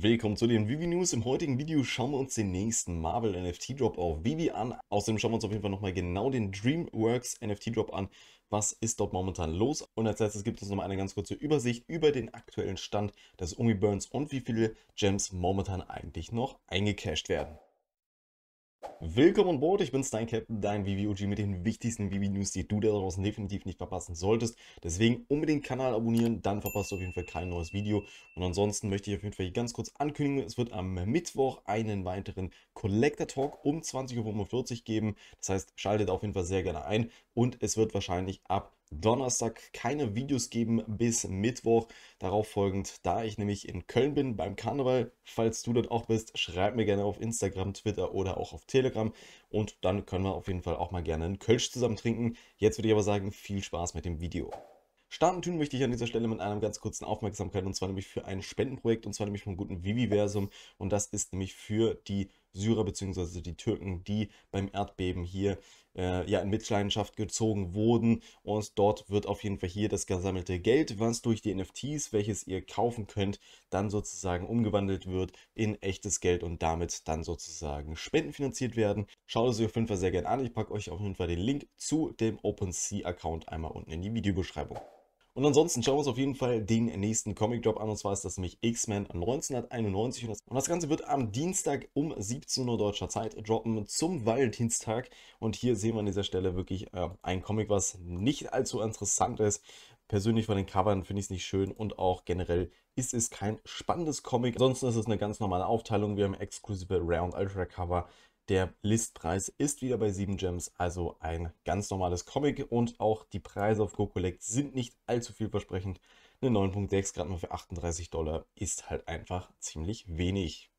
Willkommen zu den Vivi News. Im heutigen Video schauen wir uns den nächsten Marvel NFT Drop auf Vivi an. Außerdem schauen wir uns auf jeden Fall nochmal genau den Dreamworks NFT Drop an. Was ist dort momentan los? Und als letztes gibt es nochmal eine ganz kurze Übersicht über den aktuellen Stand des Umi Burns und wie viele Gems momentan eigentlich noch eingecashed werden. Willkommen an Bord, ich bin dein Captain, dein VVOG mit den wichtigsten VV-News, die du da draußen definitiv nicht verpassen solltest. Deswegen unbedingt Kanal abonnieren, dann verpasst du auf jeden Fall kein neues Video. Und ansonsten möchte ich auf jeden Fall hier ganz kurz ankündigen, es wird am Mittwoch einen weiteren Collector Talk um 20.45 Uhr geben. Das heißt, schaltet auf jeden Fall sehr gerne ein und es wird wahrscheinlich ab Donnerstag keine Videos geben bis Mittwoch. Darauf folgend, da ich nämlich in Köln bin beim Karneval, falls du dort auch bist, schreib mir gerne auf Instagram, Twitter oder auch auf Telegram und dann können wir auf jeden Fall auch mal gerne einen Kölsch zusammen trinken. Jetzt würde ich aber sagen, viel Spaß mit dem Video. Starten tun möchte ich an dieser Stelle mit einer ganz kurzen Aufmerksamkeit und zwar nämlich für ein Spendenprojekt und zwar nämlich vom guten Viviversum und das ist nämlich für die Syrer bzw. die Türken, die beim Erdbeben hier äh, ja, in Mitleidenschaft gezogen wurden. Und dort wird auf jeden Fall hier das gesammelte Geld, was durch die NFTs, welches ihr kaufen könnt, dann sozusagen umgewandelt wird in echtes Geld und damit dann sozusagen Spenden finanziert werden. Schaut es euch auf jeden Fall sehr gerne an. Ich packe euch auf jeden Fall den Link zu dem OpenSea-Account einmal unten in die Videobeschreibung. Und ansonsten schauen wir uns auf jeden Fall den nächsten Comic Drop an. Und zwar ist das nämlich X-Men 1991. Und das Ganze wird am Dienstag um 17 Uhr deutscher Zeit droppen zum Valentinstag. Und hier sehen wir an dieser Stelle wirklich äh, ein Comic, was nicht allzu interessant ist. Persönlich von den Covern finde ich es nicht schön und auch generell ist es kein spannendes Comic. Ansonsten ist es eine ganz normale Aufteilung. Wir haben exklusive Rare und Ultra Cover der Listpreis ist wieder bei 7 Gems, also ein ganz normales Comic und auch die Preise auf GoCollect sind nicht allzu vielversprechend. Eine 9.6 gerade mal für 38 Dollar ist halt einfach ziemlich wenig.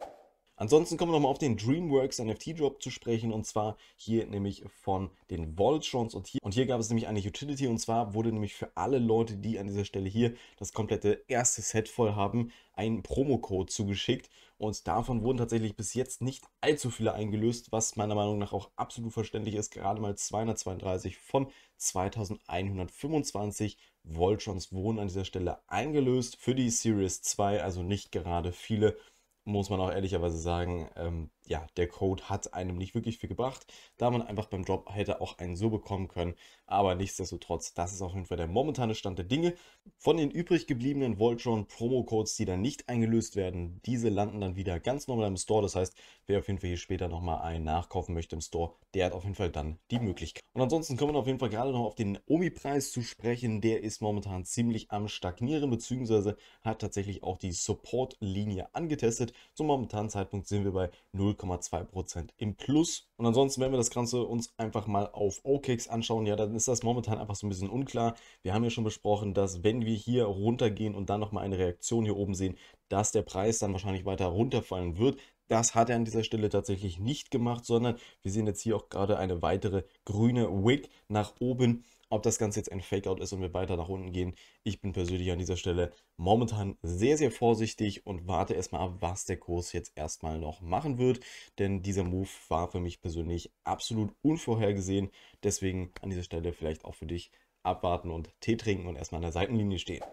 Ansonsten kommen wir nochmal auf den DreamWorks NFT-Drop zu sprechen und zwar hier nämlich von den Voltrons und hier, und hier gab es nämlich eine Utility und zwar wurde nämlich für alle Leute, die an dieser Stelle hier das komplette erste Set voll haben, ein Promo-Code zugeschickt und davon wurden tatsächlich bis jetzt nicht allzu viele eingelöst, was meiner Meinung nach auch absolut verständlich ist, gerade mal 232 von 2125 Voltrons wurden an dieser Stelle eingelöst für die Series 2, also nicht gerade viele muss man auch ehrlicherweise sagen, ähm, ja, der Code hat einem nicht wirklich viel gebracht, da man einfach beim Drop hätte auch einen so bekommen können. Aber nichtsdestotrotz, das ist auf jeden Fall der momentane Stand der Dinge. Von den übrig gebliebenen Voltron Promo-Codes, die dann nicht eingelöst werden, diese landen dann wieder ganz normal im Store. Das heißt, wer auf jeden Fall hier später nochmal einen nachkaufen möchte im Store, der hat auf jeden Fall dann die Möglichkeit. Und ansonsten kommen wir auf jeden Fall gerade noch auf den Omi-Preis zu sprechen. Der ist momentan ziemlich am stagnieren, beziehungsweise hat tatsächlich auch die Support-Linie angetestet. Zum momentanen Zeitpunkt sind wir bei 0, 0,2% im Plus. Und ansonsten, wenn wir das Ganze uns einfach mal auf OKEx anschauen, ja, dann ist das momentan einfach so ein bisschen unklar. Wir haben ja schon besprochen, dass wenn wir hier runtergehen und dann nochmal eine Reaktion hier oben sehen, dass der Preis dann wahrscheinlich weiter runterfallen wird. Das hat er an dieser Stelle tatsächlich nicht gemacht, sondern wir sehen jetzt hier auch gerade eine weitere grüne Wick nach oben. Ob das Ganze jetzt ein Fakeout ist und wir weiter nach unten gehen, ich bin persönlich an dieser Stelle momentan sehr, sehr vorsichtig und warte erstmal ab, was der Kurs jetzt erstmal noch machen wird. Denn dieser Move war für mich persönlich absolut unvorhergesehen. Deswegen an dieser Stelle vielleicht auch für dich abwarten und Tee trinken und erstmal an der Seitenlinie stehen.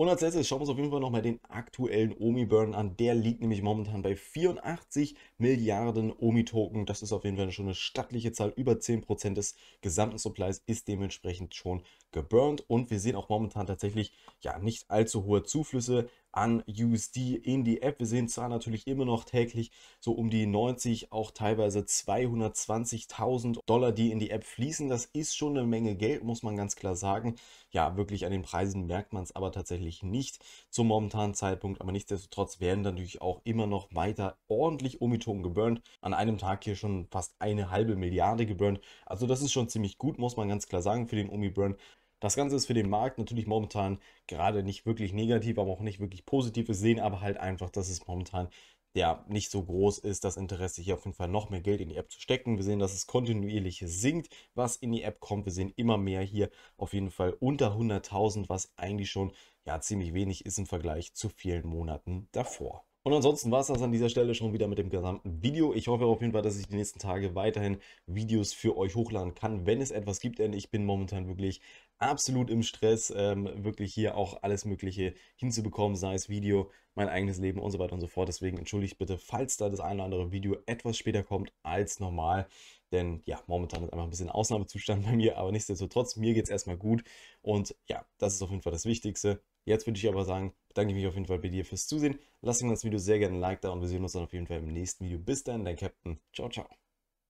Und als letztes schauen wir uns auf jeden Fall nochmal den aktuellen Omi-Burn an. Der liegt nämlich momentan bei 84 Milliarden Omi-Token. Das ist auf jeden Fall schon eine stattliche Zahl. Über 10% des gesamten Supplies ist dementsprechend schon geburnt. Und wir sehen auch momentan tatsächlich ja nicht allzu hohe Zuflüsse an USD in die App. Wir sehen zwar natürlich immer noch täglich so um die 90, auch teilweise 220.000 Dollar, die in die App fließen. Das ist schon eine Menge Geld, muss man ganz klar sagen. Ja, wirklich an den Preisen merkt man es aber tatsächlich nicht zum momentanen Zeitpunkt. Aber nichtsdestotrotz werden natürlich auch immer noch weiter ordentlich Omitonen geburnt. An einem Tag hier schon fast eine halbe Milliarde geburnt. Also das ist schon ziemlich gut, muss man ganz klar sagen, für den Omi-Burn. Das Ganze ist für den Markt natürlich momentan gerade nicht wirklich negativ, aber auch nicht wirklich positiv. Wir sehen aber halt einfach, dass es momentan ja nicht so groß ist, das Interesse hier auf jeden Fall noch mehr Geld in die App zu stecken. Wir sehen, dass es kontinuierlich sinkt, was in die App kommt. Wir sehen immer mehr hier auf jeden Fall unter 100.000, was eigentlich schon ja ziemlich wenig ist im Vergleich zu vielen Monaten davor. Und ansonsten war es das an dieser Stelle schon wieder mit dem gesamten Video. Ich hoffe auf jeden Fall, dass ich die nächsten Tage weiterhin Videos für euch hochladen kann, wenn es etwas gibt, denn ich bin momentan wirklich absolut im Stress, ähm, wirklich hier auch alles Mögliche hinzubekommen, sei es Video, mein eigenes Leben und so weiter und so fort. Deswegen entschuldigt bitte, falls da das ein oder andere Video etwas später kommt als normal. Denn ja, momentan ist einfach ein bisschen Ausnahmezustand bei mir, aber nichtsdestotrotz, mir geht es erstmal gut. Und ja, das ist auf jeden Fall das Wichtigste. Jetzt würde ich aber sagen, bedanke ich mich auf jeden Fall bei dir fürs Zusehen. Lass mir das Video sehr gerne ein Like da und wir sehen uns dann auf jeden Fall im nächsten Video. Bis dann, dein Captain. Ciao, ciao.